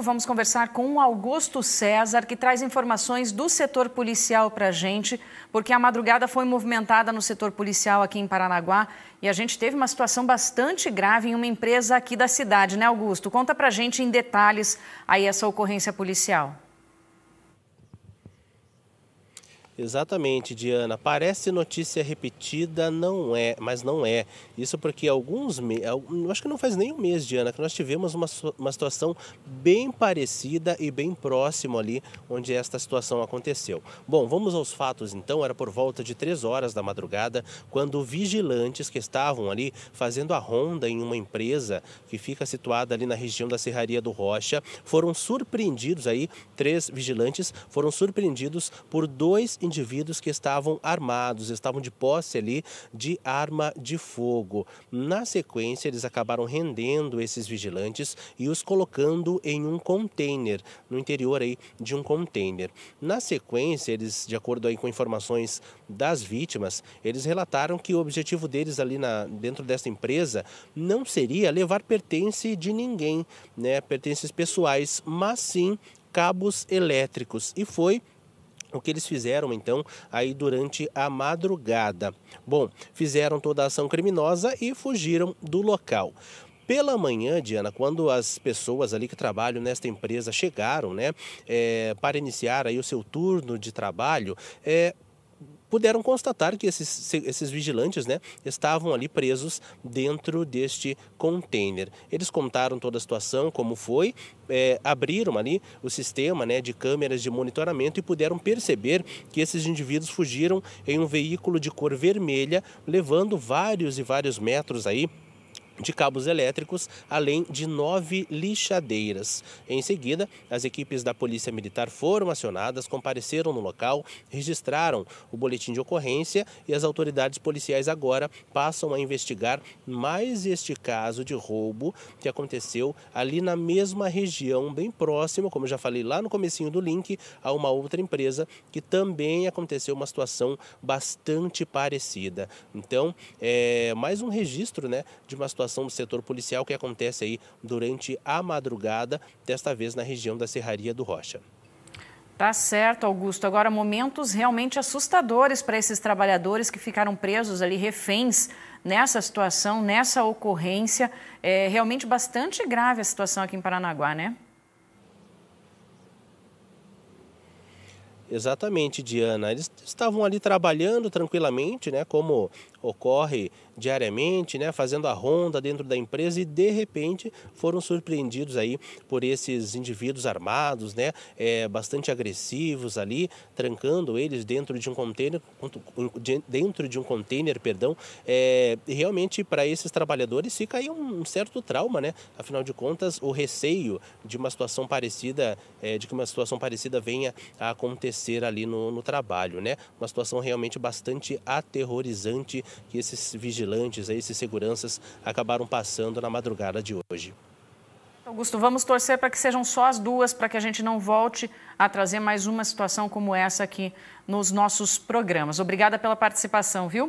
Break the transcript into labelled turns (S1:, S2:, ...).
S1: Vamos conversar com o Augusto César, que traz informações do setor policial para a gente, porque a madrugada foi movimentada no setor policial aqui em Paranaguá e a gente teve uma situação bastante grave em uma empresa aqui da cidade, né, Augusto? Conta para a gente em detalhes aí essa ocorrência policial.
S2: Exatamente, Diana. Parece notícia repetida, não é, mas não é. Isso porque alguns meses, acho que não faz nem um mês, Diana, que nós tivemos uma, uma situação bem parecida e bem próximo ali onde esta situação aconteceu. Bom, vamos aos fatos então. Era por volta de três horas da madrugada quando vigilantes que estavam ali fazendo a ronda em uma empresa que fica situada ali na região da Serraria do Rocha foram surpreendidos aí, três vigilantes foram surpreendidos por dois indivíduos que estavam armados, estavam de posse ali de arma de fogo. Na sequência, eles acabaram rendendo esses vigilantes e os colocando em um container, no interior aí de um container. Na sequência, eles, de acordo aí com informações das vítimas, eles relataram que o objetivo deles ali na, dentro dessa empresa não seria levar pertence de ninguém, né, pertences pessoais, mas sim cabos elétricos. E foi o que eles fizeram então aí durante a madrugada? Bom, fizeram toda a ação criminosa e fugiram do local. Pela manhã, Diana, quando as pessoas ali que trabalham nesta empresa chegaram, né, é, para iniciar aí o seu turno de trabalho, é, puderam constatar que esses, esses vigilantes né, estavam ali presos dentro deste container. Eles contaram toda a situação, como foi, é, abriram ali o sistema né, de câmeras de monitoramento e puderam perceber que esses indivíduos fugiram em um veículo de cor vermelha, levando vários e vários metros aí de cabos elétricos, além de nove lixadeiras. Em seguida, as equipes da Polícia Militar foram acionadas, compareceram no local, registraram o boletim de ocorrência e as autoridades policiais agora passam a investigar mais este caso de roubo que aconteceu ali na mesma região, bem próximo, como já falei lá no comecinho do link, a uma outra empresa que também aconteceu uma situação bastante parecida. Então, é mais um registro, né, de uma situação situação do setor policial que acontece aí durante a madrugada, desta vez na região da Serraria do Rocha.
S1: Tá certo, Augusto. Agora, momentos realmente assustadores para esses trabalhadores que ficaram presos ali, reféns nessa situação, nessa ocorrência. É realmente bastante grave a situação aqui em Paranaguá, né?
S2: Exatamente, Diana. Eles estavam ali trabalhando tranquilamente, né? Como ocorre diariamente, né, fazendo a ronda dentro da empresa e de repente foram surpreendidos aí por esses indivíduos armados, né, é, bastante agressivos ali, trancando eles dentro de um container, dentro de um container, perdão, é, realmente para esses trabalhadores fica aí um certo trauma, né, afinal de contas o receio de uma situação parecida, é, de que uma situação parecida venha a acontecer ali no, no trabalho, né, uma situação realmente bastante aterrorizante que esses vigilantes vigilantes, a esses seguranças, acabaram passando na madrugada de hoje.
S1: Augusto, vamos torcer para que sejam só as duas, para que a gente não volte a trazer mais uma situação como essa aqui nos nossos programas. Obrigada pela participação, viu?